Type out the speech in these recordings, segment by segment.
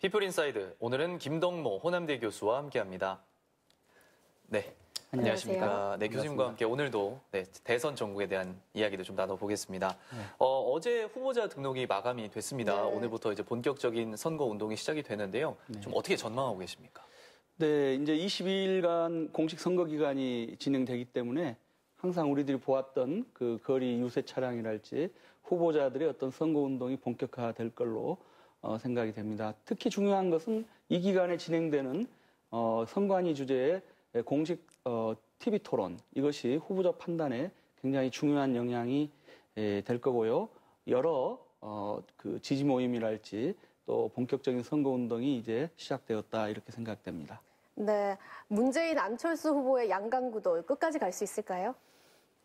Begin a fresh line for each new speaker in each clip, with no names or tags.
피플 인사이드 오늘은 김덕모 호남대 교수와 함께합니다. 네.
안녕하십니까. 안녕하세요. 네, 교수님과
함께 오늘도 네, 대선 전국에 대한 이야기도 좀 나눠보겠습니다. 네. 어, 제 후보자 등록이 마감이 됐습니다. 네. 오늘부터 이제 본격적인 선거 운동이 시작이 되는데요. 네. 좀 어떻게 전망하고 계십니까?
네, 이제 22일간 공식 선거 기간이 진행되기 때문에 항상 우리들이 보았던 그 거리 유세 차량이랄지 후보자들의 어떤 선거 운동이 본격화될 걸로 어, 생각이 됩니다. 특히 중요한 것은 이 기간에 진행되는 어, 선관위 주제의 공식 TV 어, 토론 이것이 후보자 판단에 굉장히 중요한 영향이 예, 될 거고요. 여러 그 지지 모임이랄지 또 본격적인 선거 운동이 이제 시작되었다 이렇게 생각됩니다.
네, 문재인 안철수 후보의 양강구도 끝까지 갈 수 있을까요?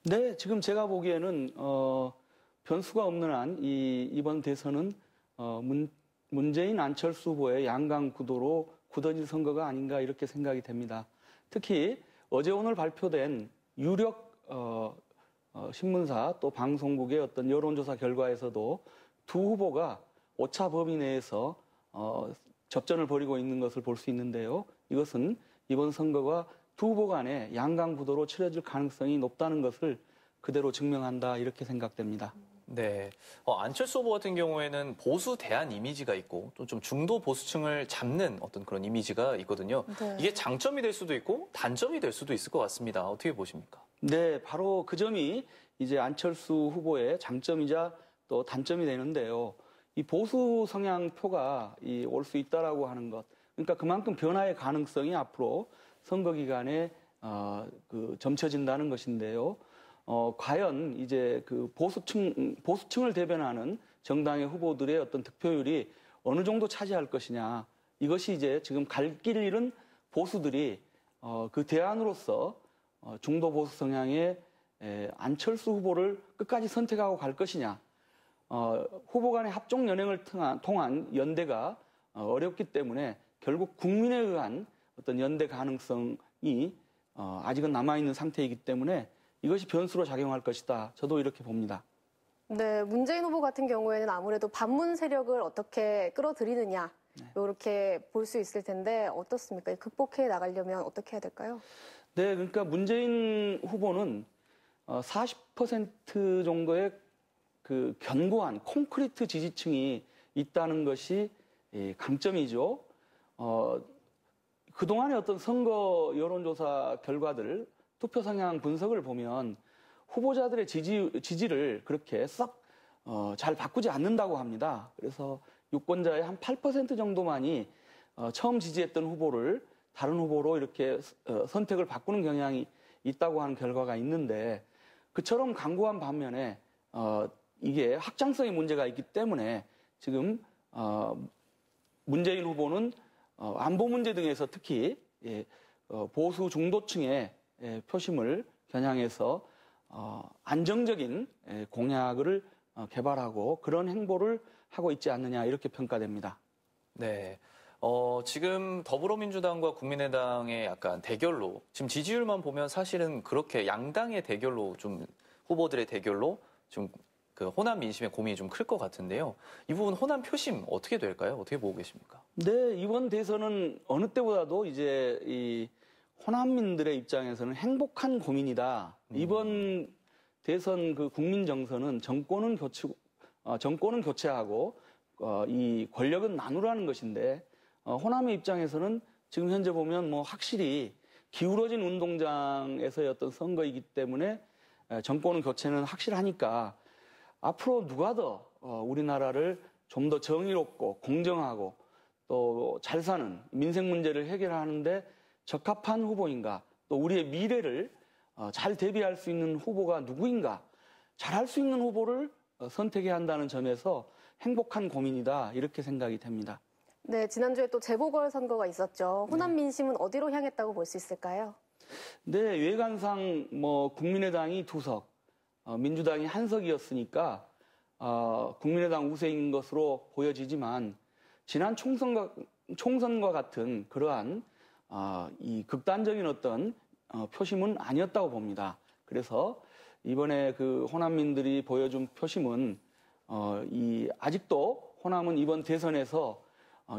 네, 지금 제가 보기에는 어, 변수가 없는 한 이, 이번 대선은 어, 문, 문재인 안철수 후보의 양강 구도로 굳어진 선거가 아닌가 이렇게 생각이 됩니다. 특히 어제 오늘 발표된 유력 어, 어, 신문사 또 방송국의 어떤 여론조사 결과에서도 두 후보가 오차 범위 내에서 어, 접전을 벌이고 있는 것을 볼 수 있는데요. 이것은 이번 선거가 두 후보 간의 양강 구도로 치러질 가능성이 높다는 것을 그대로 증명한다 이렇게 생각됩니다.
네. 어, 안철수 후보 같은 경우에는 보수 대한 이미지가 있고 또 좀 중도 보수층을 잡는 어떤 그런 이미지가 있거든요. 네. 이게 장점이 될 수도 있고 단점이 될 수도 있을 것 같습니다. 어떻게 보십니까?
네, 바로 그 점이 이제 안철수 후보의 장점이자 또 단점이 되는데요. 이 보수 성향 표가 올 수 있다라고 하는 것. 그러니까 그만큼 변화의 가능성이 앞으로 선거 기간에 어, 그 점쳐진다는 것인데요. 어, 과연 이제 그 보수층, 보수층을 대변하는 정당의 후보들의 어떤 득표율이 어느 정도 차지할 것이냐. 이것이 이제 지금 갈길을 잃은 보수들이 어, 그 대안으로서 어, 중도 보수 성향의 에, 안철수 후보를 끝까지 선택하고 갈 것이냐. 어, 후보 간의 합종 연행을 통한, 통한 연대가 어, 어렵기 때문에 결국 국민에 의한 어떤 연대 가능성이 어, 아직은 남아있는 상태이기 때문에 이것이 변수로 작용할 것이다. 저도 이렇게 봅니다.
네, 문재인 후보 같은 경우에는 아무래도 반문 세력을 어떻게 끌어들이느냐 네. 이렇게 볼 수 있을 텐데 어떻습니까? 극복해 나가려면 어떻게 해야 될까요?
네, 그러니까 문재인 후보는 40% 어, 정도의 그 견고한 콘크리트 지지층이 있다는 것이 예, 강점이죠. 어, 그동안의 어떤 선거 여론조사 결과들 투표 성향 분석을 보면 후보자들의 지지, 지지를 그렇게 썩, 어, 잘 바꾸지 않는다고 합니다. 그래서 유권자의 한 8% 정도만이 어, 처음 지지했던 후보를 다른 후보로 이렇게 어, 선택을 바꾸는 경향이 있다고 하는 결과가 있는데 그처럼 강구한 반면에 어, 이게 확장성의 문제가 있기 때문에 지금 어, 문재인 후보는 어, 안보 문제 등에서 특히 예, 어, 보수 중도층에 예, 표심을 겨냥해서 어, 안정적인 예, 공약을 어, 개발하고 그런 행보를 하고 있지 않느냐 이렇게 평가됩니다.
네. 어, 지금 더불어민주당과 국민의당의 약간 대결로 지금 지지율만 보면 사실은 그렇게 양당의 대결로 좀 후보들의 대결로 좀그 호남 민심의 고민이 좀 클 것 같은데요. 이 부분 호남 표심 어떻게 될까요? 어떻게 보고 계십니까?
네, 이번 대선은 어느 때보다도 이제 이 호남민들의 입장에서는 행복한 고민이다. 음. 이번 대선 그 국민 정서는 정권은 교체 어, 정권은 교체하고 어, 이 권력은 나누라는 것인데 어, 호남의 입장에서는 지금 현재 보면 뭐 확실히 기울어진 운동장에서의 어떤 선거이기 때문에 정권은 교체는 확실하니까 앞으로 누가 더 어, 우리나라를 좀 더 정의롭고 공정하고 또 잘 사는 민생 문제를 해결하는데 적합한 후보인가 또 우리의 미래를 어, 잘 대비할 수 있는 후보가 누구인가 잘할 수 있는 후보를 어, 선택해야 한다는 점에서 행복한 고민이다 이렇게 생각이 됩니다.
네, 지난주에 또 재보궐 선거가 있었죠. 호남 네. 민심은 어디로 향했다고 볼 수 있을까요?
네, 외관상 뭐 국민의당이 두 석, 어, 민주당이 한 석이었으니까 국민의당 우세인 것으로 보여지지만 지난 총선과 총선과 같은 그러한 어, 이 극단적인 어떤 어, 표심은 아니었다고 봅니다. 그래서 이번에 그 호남민들이 보여준 표심은 어, 이 아직도 호남은 이번 대선에서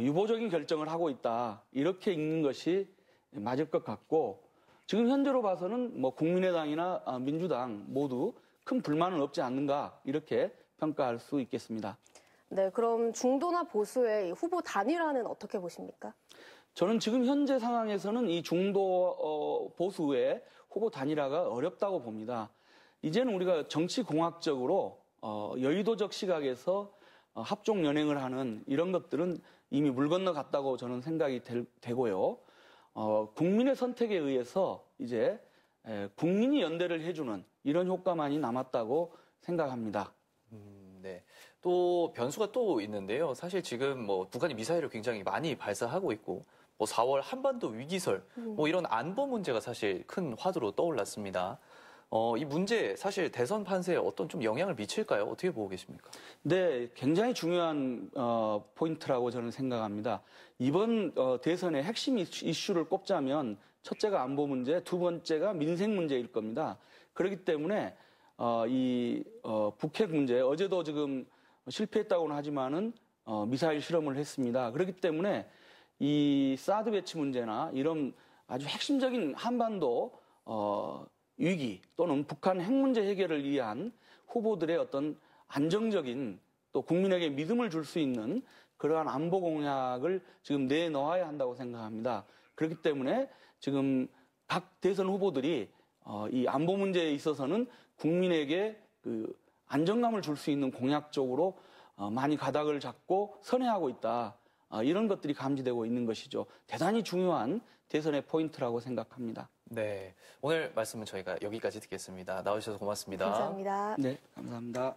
유보적인 결정을 하고 있다 이렇게 읽는 것이 맞을 것 같고 지금 현재로 봐서는 뭐 국민의당이나 민주당 모두 큰 불만은 없지 않는가 이렇게 평가할 수 있겠습니다.
네, 그럼 중도나 보수의 후보 단일화는 어떻게 보십니까?
저는 지금 현재 상황에서는 이 중도 어, 보수의 후보 단일화가 어렵다고 봅니다. 이제는 우리가 정치 공학적으로 어, 여의도적 시각에서 어, 합종 연행을 하는 이런 것들은 이미 물 건너 갔다고 저는 생각이 되, 고요 국민의 선택에 의해서 이제 국민이 연대를 해주는 이런 효과만이 남았다고 생각합니다.
음, 네. 또 변수가 또 있는데요. 사실 지금 뭐 북한이 미사일을 굉장히 많이 발사하고 있고 뭐 4월 한반도 위기설, 음. 뭐 이런 안보 문제가 사실 큰 화두로 떠올랐습니다. 어, 이 문제 사실 대선 판세에 어떤 좀 영향을 미칠까요? 어떻게 보고 계십니까?
네, 굉장히 중요한 어, 포인트라고 저는 생각합니다. 이번 어, 대선의 핵심 이슈를 꼽자면 첫째가 안보 문제, 두 번째가 민생 문제일 겁니다. 그렇기 때문에 어, 이 어, 북핵 문제 어제도 지금 실패했다고는 하지만은 어, 미사일 실험을 했습니다. 그렇기 때문에 이 사드 배치 문제나 이런 아주 핵심적인 한반도 어, 위기 또는 북한 핵 문제 해결을 위한 후보들의 어떤 안정적인 또 국민에게 믿음을 줄 수 있는 그러한 안보 공약을 지금 내놓아야 한다고 생각합니다. 그렇기 때문에 지금 각 대선 후보들이 어, 이 안보 문제에 있어서는 국민에게 그 안정감을 줄 수 있는 공약 쪽으로 어, 많이 가닥을 잡고 선회하고 있다. 아, 이런 것들이 감지되고 있는 것이죠. 대단히 중요한 대선의 포인트라고 생각합니다. 네. 오늘 말씀은 저희가 여기까지 듣겠습니다. 나오셔서 고맙습니다. 감사합니다. 네,
감사합니다.